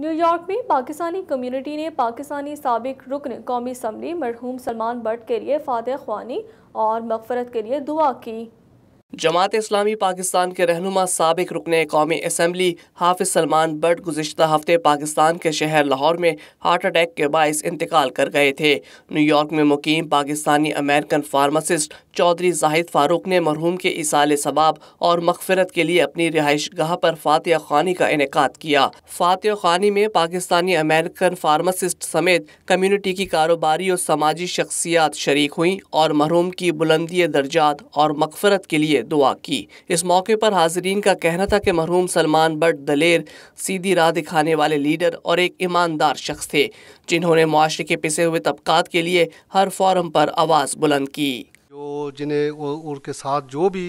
New York में Pakistani community ने पाकिस्तानी सबक रुकन कौमी असम्बली मरहूम सलमान बट के लिए फ़ातह ख्वानी और मकफ़रत के लिए दुआ की जमात इस्लामी पाकिस्तान के रहनुमा सबक रुकन कौमी असम्बली हाफिज सलमान बट गुज़त हफ्ते पाकिस्तान के शहर लाहौर में हार्ट अटैक के बायस इंतकाल कर गए थे न्यूयॉर्क में मुकीम पाकिस्तानी अमेरिकन फार्मासिस्ट चौधरी जाहिद फारूक ने मरहूम के इसाल सबाब और मकफरत के लिए अपनी रिहाइश गह पर फातह खानी का इनका किया फातह खानी में पाकिस्तानी अमेरिकन फार्मासिस्ट समेत कम्यूनिटी की कारोबारी और समाजी शख्सियात शरीक हुई और मरहूम की बुलंदी दर्जात और मकफरत के लिए दुआ की इस मौके पर हाजरीन का कहना था कि महरूम सलमान बट दलेर सीधी राह दिखाने वाले लीडर और एक ईमानदार शख्स थे जिन्होंने माशरे के पिसे हुए तबकात के लिए हर फॉरम पर आवाज़ बुलंद की जो जिन्हें उनके साथ जो भी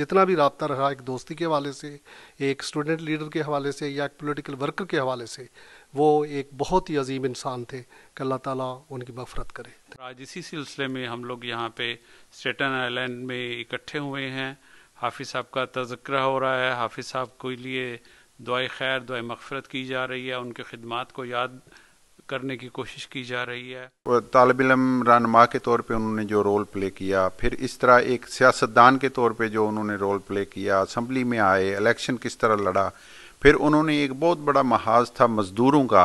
जितना भी रबता रहा एक दोस्ती के हवाले से एक स्टूडेंट लीडर के हवाले से या एक पोलिटिकल वर्कर के हवाले से वो एक बहुत ही अजीम इंसान थे कि अल्लाह ताला उनकी मफरत करे आज इसी सिलसिले में हम लोग यहाँ पे स्टेटन आइलैंड में इकट्ठे हुए हैं हाफिज़ साहब का तजक्रा हो रहा है हाफिज़ साहब के लिए दुआ खैर दुआ मफफरत की जा रही है उनके खिदमत को याद करने की कोशिश की जा रही है तालब इलम रहनमा के तौर पे उन्होंने जो रोल प्ले किया फिर इस तरह एक सियासतदान के तौर पे जो उन्होंने रोल प्ले किया असम्बली में आए इलेक्शन किस तरह लड़ा फिर उन्होंने एक बहुत बड़ा महाज था मज़दूरों का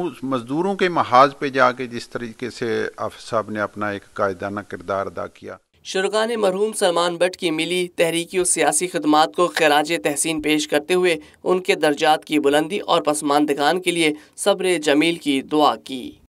उस मज़दूरों के महाज पे जाके जिस तरीके से आफिस साहब ने अपना एक कायदाना किरदार अदा किया शुरा ने मरहूम सलमान भट्ट की मिली तहरीकी और सियासी खदमात को खराज तहसीन पेश करते हुए उनके दर्जात की बुलंदी और पसमानदगान के लिए सब्र जमील की दुआ की